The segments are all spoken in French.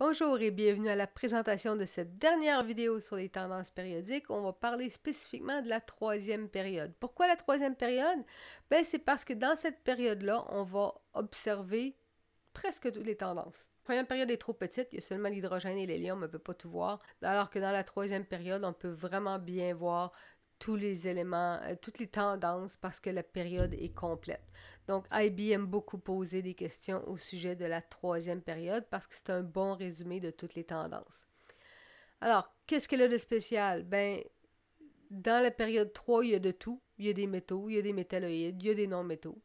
Bonjour et bienvenue à la présentation de cette dernière vidéo sur les tendances périodiques. On va parler spécifiquement de la troisième période. Pourquoi la troisième période? Ben, c'est parce que dans cette période-là, on va observer presque toutes les tendances. La première période est trop petite, il y a seulement l'hydrogène et l'hélium, on ne peut pas tout voir. Alors que dans la troisième période, on peut vraiment bien voir tous les éléments, euh, toutes les tendances parce que la période est complète. Donc, IB aime beaucoup poser des questions au sujet de la troisième période parce que c'est un bon résumé de toutes les tendances. Alors, qu'est-ce qu'elle a de spécial? Ben, dans la période 3, il y a de tout. Il y a des métaux, il y a des métalloïdes, il y a des non-métaux.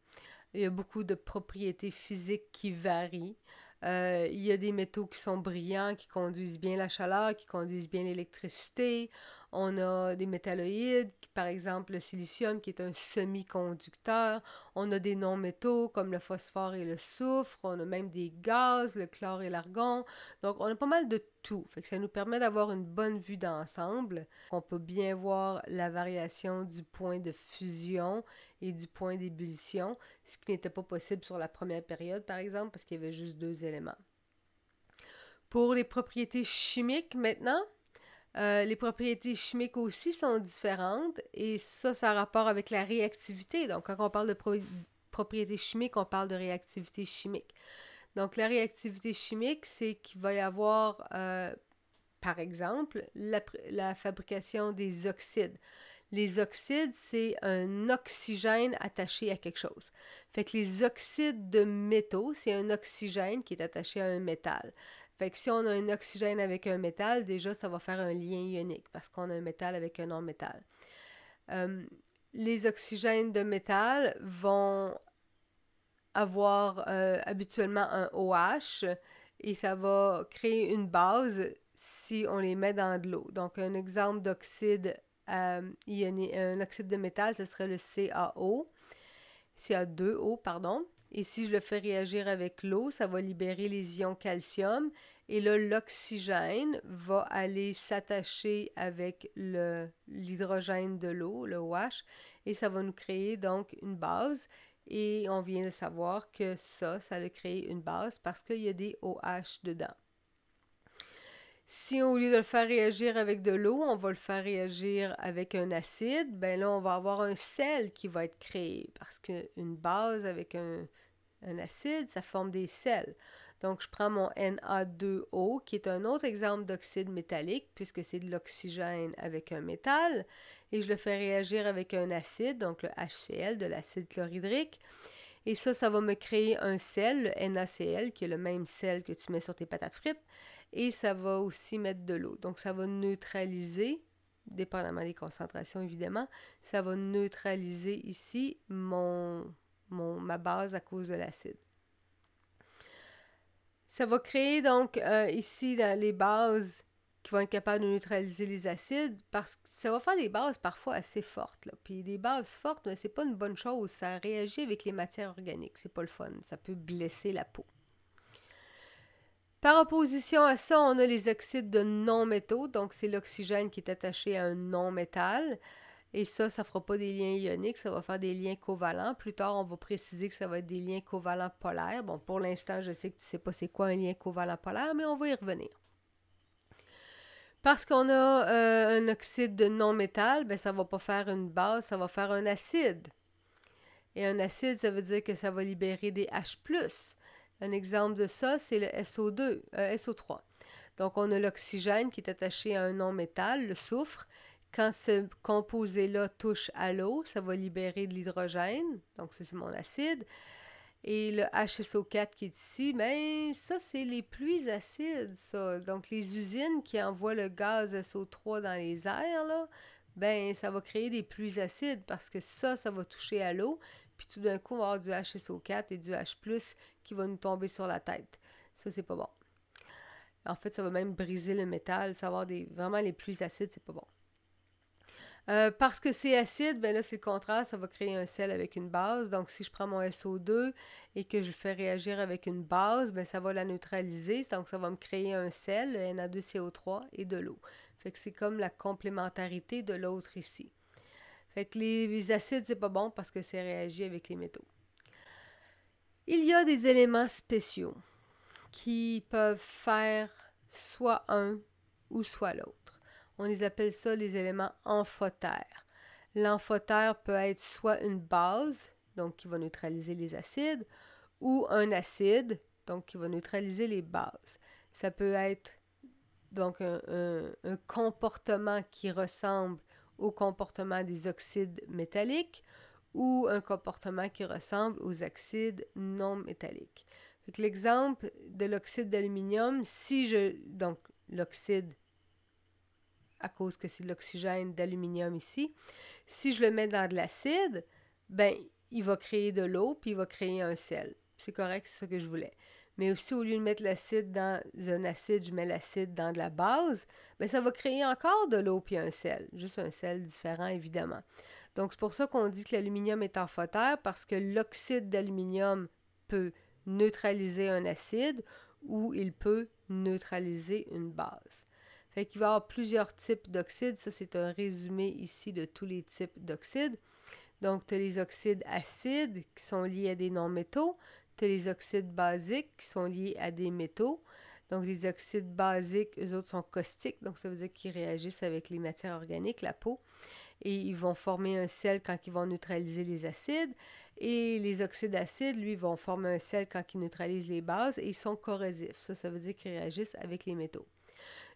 Il y a beaucoup de propriétés physiques qui varient. Euh, il y a des métaux qui sont brillants, qui conduisent bien la chaleur, qui conduisent bien l'électricité. On a des métalloïdes, par exemple le silicium qui est un semi-conducteur. On a des non-métaux comme le phosphore et le soufre. On a même des gaz, le chlore et l'argon. Donc on a pas mal de tout. ça nous permet d'avoir une bonne vue d'ensemble. On peut bien voir la variation du point de fusion et du point d'ébullition, ce qui n'était pas possible sur la première période par exemple parce qu'il y avait juste deux éléments. Pour les propriétés chimiques maintenant, euh, les propriétés chimiques aussi sont différentes et ça, ça a rapport avec la réactivité. Donc, quand on parle de propriétés chimiques, on parle de réactivité chimique. Donc, la réactivité chimique, c'est qu'il va y avoir, euh, par exemple, la, la, fabrication des oxydes. Les oxydes, c'est un oxygène attaché à quelque chose. Fait que les oxydes de métaux, c'est un oxygène qui est attaché à un métal. Fait que si on a un oxygène avec un métal, déjà, ça va faire un lien ionique parce qu'on a un métal avec un non-métal. Euh, les oxygènes de métal vont avoir euh, habituellement un OH et ça va créer une base si on les met dans de l'eau. Donc, un exemple d'oxyde euh, un oxyde de métal, ce serait le CaO à deux o pardon. Et si je le fais réagir avec l'eau, ça va libérer les ions calcium. Et là, l'oxygène va aller s'attacher avec l'hydrogène de l'eau, le OH, et ça va nous créer donc une base. Et on vient de savoir que ça, ça va créer une base parce qu'il y a des OH dedans. Si au lieu de le faire réagir avec de l'eau, on va le faire réagir avec un acide, ben là, on va avoir un sel qui va être créé parce qu'une base avec un, un, acide, ça forme des sels. Donc, je prends mon Na2O, qui est un autre exemple d'oxyde métallique, puisque c'est de l'oxygène avec un métal, et je le fais réagir avec un acide, donc le HCl, de l'acide chlorhydrique. Et ça, ça va me créer un sel, le NaCl, qui est le même sel que tu mets sur tes patates frites et ça va aussi mettre de l'eau. Donc ça va neutraliser, dépendamment des concentrations évidemment, ça va neutraliser ici mon, mon ma base à cause de l'acide. Ça va créer donc euh, ici les bases qui vont être capables de neutraliser les acides parce que ça va faire des bases parfois assez fortes. Puis des bases fortes, mais c'est pas une bonne chose. Ça réagit avec les matières organiques. C'est pas le fun. Ça peut blesser la peau. Par opposition à ça, on a les oxydes de non-métaux, donc c'est l'oxygène qui est attaché à un non-métal. Et ça, ça ne fera pas des liens ioniques, ça va faire des liens covalents. Plus tard, on va préciser que ça va être des liens covalents polaires. Bon, pour l'instant, je sais que tu ne sais pas c'est quoi un lien covalent polaire, mais on va y revenir. Parce qu'on a euh, un oxyde de non-métal, ben, ça ne va pas faire une base, ça va faire un acide. Et un acide, ça veut dire que ça va libérer des H un exemple de ça, c'est le SO2, euh, SO3. Donc, on a l'oxygène qui est attaché à un non-métal, le soufre. Quand ce composé-là touche à l'eau, ça va libérer de l'hydrogène, donc c'est mon acide. Et le HSO4 qui est ici, ben ça, c'est les pluies acides, ça. Donc, les usines qui envoient le gaz SO3 dans les airs, là, ben ça va créer des pluies acides parce que ça, ça va toucher à l'eau, puis tout d'un coup, on va avoir du HSO4 et du H, qui va nous tomber sur la tête. Ça, c'est pas bon. En fait, ça va même briser le métal. ça va avoir Vraiment, les plus acides, c'est pas bon. Euh, parce que c'est acide, ben là, c'est le contraire, ça va créer un sel avec une base. Donc, si je prends mon SO2 et que je fais réagir avec une base, ben ça va la neutraliser. Donc, ça va me créer un sel, le Na2CO3 et de l'eau. Fait que c'est comme la complémentarité de l'autre ici avec les, acides, c'est pas bon parce que c'est réagi avec les métaux. Il y a des éléments spéciaux qui peuvent faire soit un ou soit l'autre. On les appelle ça les éléments amphotères. L'amphotère peut être soit une base, donc qui va neutraliser les acides, ou un acide, donc qui va neutraliser les bases. Ça peut être donc un comportement qui ressemble au comportement des oxydes métalliques ou un comportement qui ressemble aux oxydes non métalliques. L'exemple de l'oxyde d'aluminium, si je... Donc, l'oxyde, à cause que c'est de l'oxygène d'aluminium ici, si je le mets dans de l'acide, ben, il va créer de l'eau, puis il va créer un sel. C'est correct, c'est ce que je voulais mais aussi au lieu de mettre l'acide dans un acide, je mets l'acide dans de la base, mais ça va créer encore de l'eau puis un sel, juste un sel différent évidemment. Donc c'est pour ça qu'on dit que l'aluminium est amphotère parce que l'oxyde d'aluminium peut neutraliser un acide ou il peut neutraliser une base. Fait qu'il va y avoir plusieurs types d'oxydes. Ça, c'est un résumé ici de tous les types d'oxydes. Donc, tu as les oxydes acides qui sont liés à des non-métaux. Tu les oxydes basiques qui sont liés à des métaux. Donc, les oxydes basiques, eux autres, sont caustiques. Donc, ça veut dire qu'ils réagissent avec les matières organiques, la peau. Et ils vont former un sel quand ils vont neutraliser les acides. Et les oxydes acides, lui, vont former un sel quand ils neutralisent les bases. Et ils sont corrosifs. Ça, ça veut dire qu'ils réagissent avec les métaux.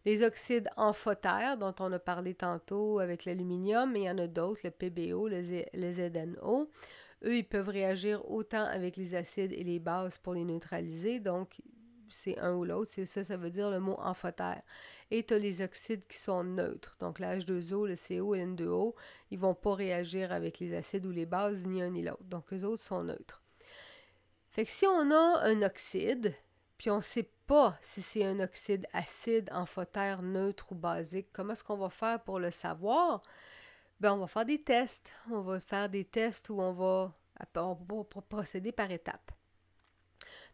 Les oxydes amphotères, dont on a parlé tantôt avec l'aluminium, mais il y en a d'autres, le PBO, le ZNO. Eux, ils peuvent réagir autant avec les acides et les bases pour les neutraliser. Donc, c'est un ou l'autre. C'est ça, ça veut dire le mot amphotère. Et tu as les oxydes qui sont neutres. Donc, lh 2 o le CO et ln 2 o ils vont pas réagir avec les acides ou les bases, ni un ni l'autre. Donc, les autres sont neutres. Fait que si on a un oxyde, puis on ne sait pas si c'est un oxyde acide, amphotère, neutre ou basique, comment est-ce qu'on va faire pour le savoir? Ben, on va faire des tests. On va faire des tests où on va, procéder par étapes.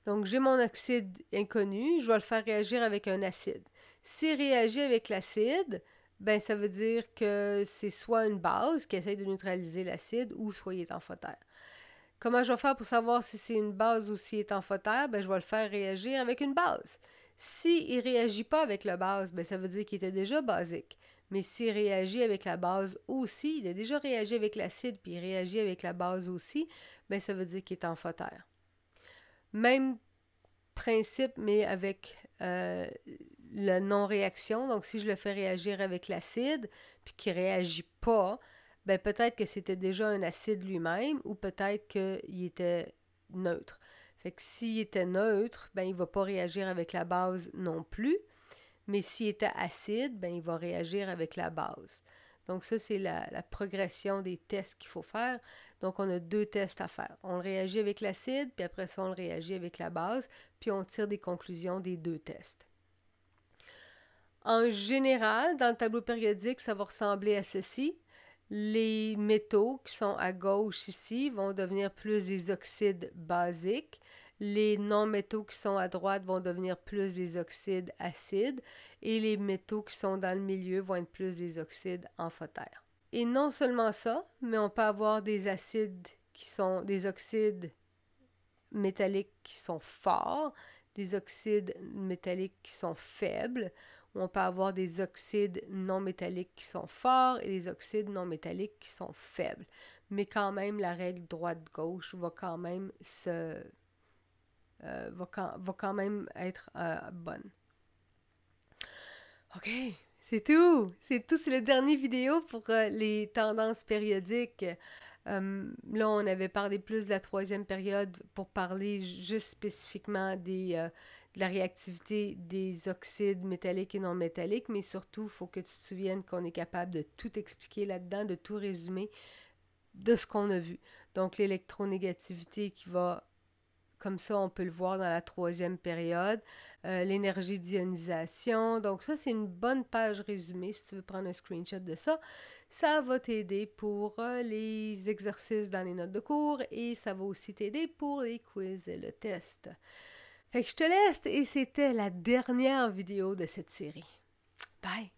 Donc, j'ai mon oxyde inconnu, je vais le faire réagir avec un acide. S'il réagit avec l'acide, ben ça veut dire que c'est soit une base qui essaie de neutraliser l'acide ou soit il est fauteuil. Comment je vais faire pour savoir si c'est une base ou s'il est en Ben, je vais le faire réagir avec une base. S'il ne réagit pas avec la base, ben, ça veut dire qu'il était déjà basique mais s'il réagit avec la base aussi, il a déjà réagi avec l'acide, puis il réagit avec la base aussi, bien ça veut dire qu'il est en fauteuil. Même principe, mais avec euh, la non-réaction. Donc, si je le fais réagir avec l'acide, puis qu'il ne réagit pas, ben peut-être que c'était déjà un acide lui-même, ou peut-être qu'il était neutre. Fait que s'il était neutre, ben il ne va pas réagir avec la base non plus. Mais s'il était acide, ben, il va réagir avec la base. Donc ça, c'est la, la, progression des tests qu'il faut faire. Donc on a deux tests à faire. On le réagit avec l'acide, puis après ça, on le réagit avec la base, puis on tire des conclusions des deux tests. En général, dans le tableau périodique, ça va ressembler à ceci. Les métaux qui sont à gauche ici vont devenir plus des oxydes basiques les non-métaux qui sont à droite vont devenir plus des oxydes acides et les métaux qui sont dans le milieu vont être plus des oxydes amphotères. Et non seulement ça, mais on peut avoir des acides qui sont des oxydes métalliques qui sont forts, des oxydes métalliques qui sont faibles, on peut avoir des oxydes non métalliques qui sont forts et des oxydes non métalliques qui sont faibles. Mais quand même, la règle droite-gauche va quand même se euh, va, quand, va, quand, même être euh, bonne. OK, c'est tout. C'est tout. C'est la dernière vidéo pour euh, les tendances périodiques. là, on avait parlé plus de la troisième période pour parler juste spécifiquement des, de la réactivité des oxydes métalliques et non métalliques, mais surtout, il faut que tu te souviennes qu'on est capable de tout expliquer là-dedans, de tout résumer de ce qu'on a vu. Donc, l'électronégativité qui va comme ça on peut le voir dans la troisième période, euh, l'énergie d'ionisation. Donc ça, c'est une bonne page résumée si tu veux prendre un screenshot de ça. Ça va t'aider pour euh, les exercices dans les notes de cours et ça va aussi t'aider pour les quiz et le test. Fait que je te laisse et c'était la dernière vidéo de cette série. Bye!